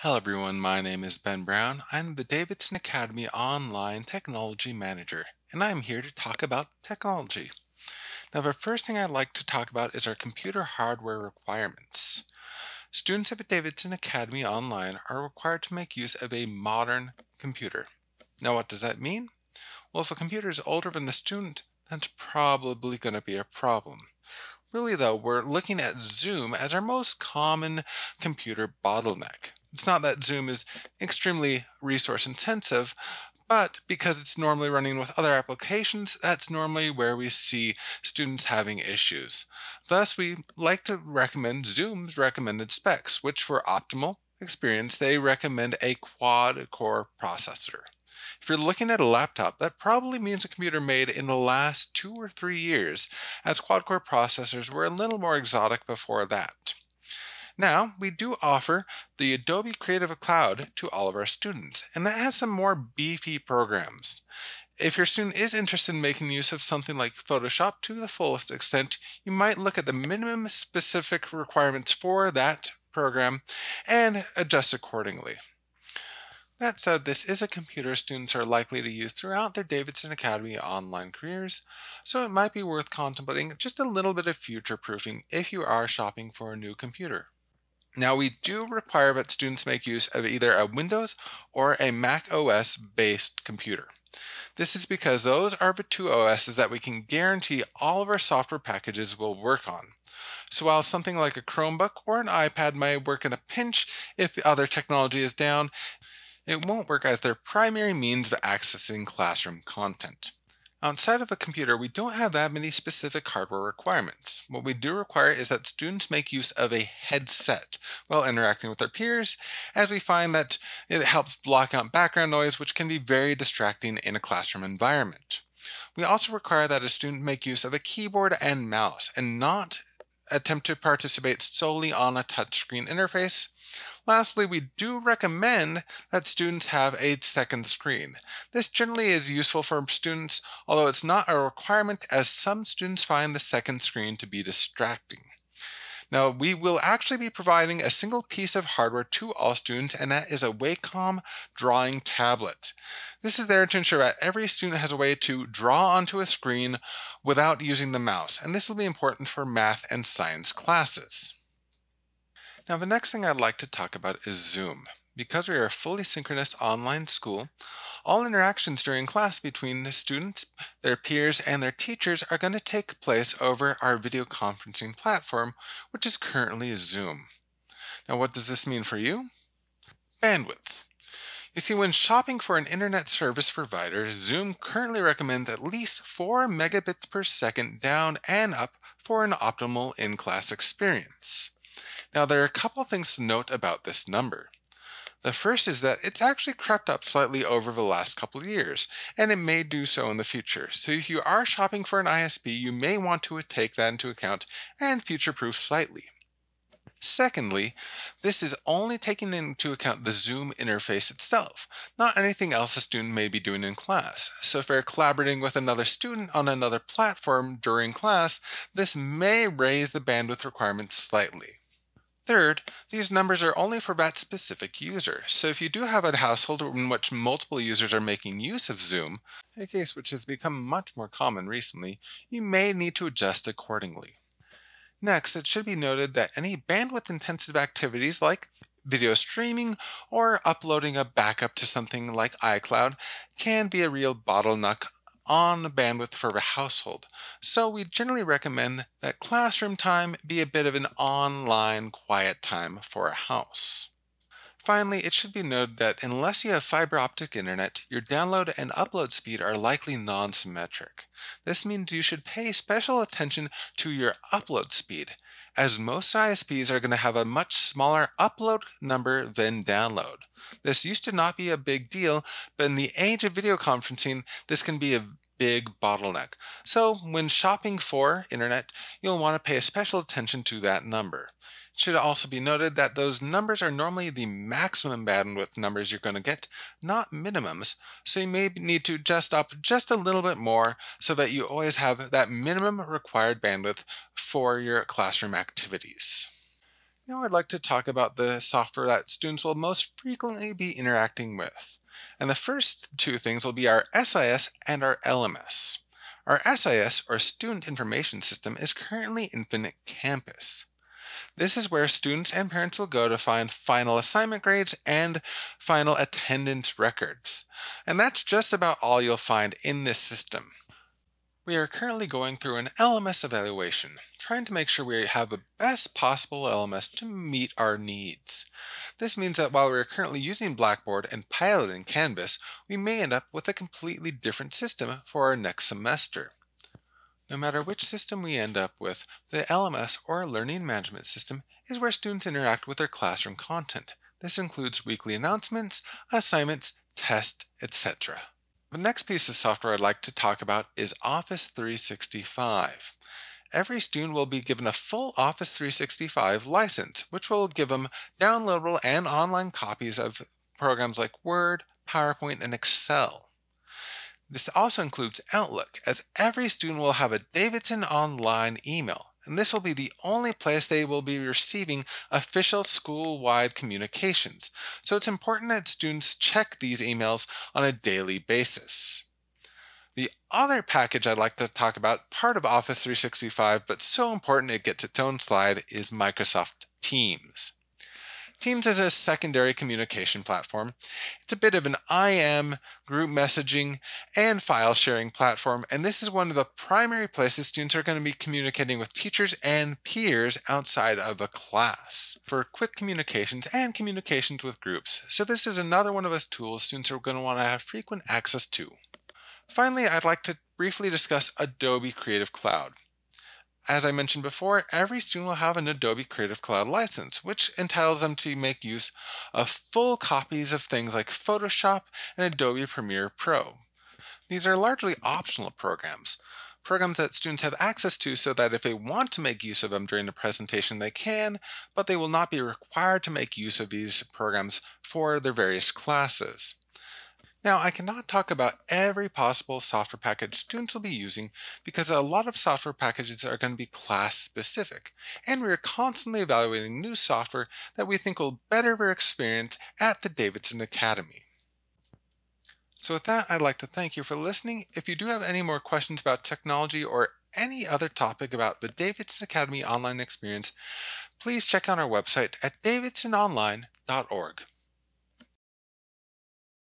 Hello everyone, my name is Ben Brown. I'm the Davidson Academy Online Technology Manager, and I'm here to talk about technology. Now the first thing I'd like to talk about is our computer hardware requirements. Students at the Davidson Academy Online are required to make use of a modern computer. Now what does that mean? Well, if a computer is older than the student, that's probably going to be a problem. Really though, we're looking at Zoom as our most common computer bottleneck. It's not that Zoom is extremely resource intensive, but because it's normally running with other applications, that's normally where we see students having issues. Thus, we like to recommend Zoom's recommended specs, which for optimal experience, they recommend a quad-core processor. If you're looking at a laptop, that probably means a computer made in the last two or three years, as quad-core processors were a little more exotic before that. Now, we do offer the Adobe Creative Cloud to all of our students, and that has some more beefy programs. If your student is interested in making use of something like Photoshop to the fullest extent, you might look at the minimum specific requirements for that program and adjust accordingly. That said, this is a computer students are likely to use throughout their Davidson Academy online careers, so it might be worth contemplating just a little bit of future proofing if you are shopping for a new computer. Now we do require that students make use of either a Windows or a Mac OS based computer. This is because those are the two OSs that we can guarantee all of our software packages will work on. So while something like a Chromebook or an iPad might work in a pinch if other technology is down, it won't work as their primary means of accessing classroom content. Outside of a computer, we don't have that many specific hardware requirements. What we do require is that students make use of a headset while interacting with their peers, as we find that it helps block out background noise, which can be very distracting in a classroom environment. We also require that a student make use of a keyboard and mouse and not attempt to participate solely on a touchscreen interface Lastly, we do recommend that students have a second screen. This generally is useful for students, although it's not a requirement as some students find the second screen to be distracting. Now, we will actually be providing a single piece of hardware to all students, and that is a Wacom drawing tablet. This is there to ensure that every student has a way to draw onto a screen without using the mouse, and this will be important for math and science classes. Now the next thing I'd like to talk about is Zoom. Because we are a fully synchronous online school, all interactions during class between the students, their peers, and their teachers are going to take place over our video conferencing platform, which is currently Zoom. Now what does this mean for you? Bandwidth. You see, when shopping for an internet service provider, Zoom currently recommends at least 4 megabits per second down and up for an optimal in-class experience. Now there are a couple things to note about this number. The first is that it's actually crept up slightly over the last couple of years, and it may do so in the future. So if you are shopping for an ISP, you may want to take that into account and future-proof slightly. Secondly, this is only taking into account the Zoom interface itself, not anything else a student may be doing in class. So if you are collaborating with another student on another platform during class, this may raise the bandwidth requirements slightly. Third, these numbers are only for that specific user, so if you do have a household in which multiple users are making use of Zoom, a case which has become much more common recently, you may need to adjust accordingly. Next, it should be noted that any bandwidth-intensive activities like video streaming or uploading a backup to something like iCloud can be a real bottleneck on the bandwidth for a household, so we generally recommend that classroom time be a bit of an online quiet time for a house. Finally, it should be noted that unless you have fiber optic internet, your download and upload speed are likely non-symmetric. This means you should pay special attention to your upload speed as most ISPs are going to have a much smaller upload number than download. This used to not be a big deal, but in the age of video conferencing, this can be a big bottleneck. So when shopping for internet, you'll want to pay special attention to that number should also be noted that those numbers are normally the maximum bandwidth numbers you're going to get, not minimums, so you may need to adjust up just a little bit more so that you always have that minimum required bandwidth for your classroom activities. Now I'd like to talk about the software that students will most frequently be interacting with. And the first two things will be our SIS and our LMS. Our SIS, or Student Information System, is currently Infinite Campus. This is where students and parents will go to find final assignment grades and final attendance records. And that's just about all you'll find in this system. We are currently going through an LMS evaluation, trying to make sure we have the best possible LMS to meet our needs. This means that while we are currently using Blackboard and Pilot in Canvas, we may end up with a completely different system for our next semester. No matter which system we end up with, the LMS or Learning Management System is where students interact with their classroom content. This includes weekly announcements, assignments, tests, etc. The next piece of software I'd like to talk about is Office 365. Every student will be given a full Office 365 license, which will give them downloadable and online copies of programs like Word, PowerPoint, and Excel. This also includes Outlook, as every student will have a Davidson Online email, and this will be the only place they will be receiving official school-wide communications, so it's important that students check these emails on a daily basis. The other package I'd like to talk about, part of Office 365, but so important it gets its own slide, is Microsoft Teams. Teams is a secondary communication platform. It's a bit of an IM, group messaging, and file sharing platform, and this is one of the primary places students are going to be communicating with teachers and peers outside of a class for quick communications and communications with groups. So this is another one of those tools students are going to want to have frequent access to. Finally, I'd like to briefly discuss Adobe Creative Cloud as I mentioned before, every student will have an Adobe Creative Cloud license, which entitles them to make use of full copies of things like Photoshop and Adobe Premiere Pro. These are largely optional programs, programs that students have access to so that if they want to make use of them during the presentation, they can, but they will not be required to make use of these programs for their various classes. Now, I cannot talk about every possible software package students will be using because a lot of software packages are going to be class specific, and we are constantly evaluating new software that we think will better their experience at the Davidson Academy. So with that, I'd like to thank you for listening. If you do have any more questions about technology or any other topic about the Davidson Academy online experience, please check out our website at davidsononline.org.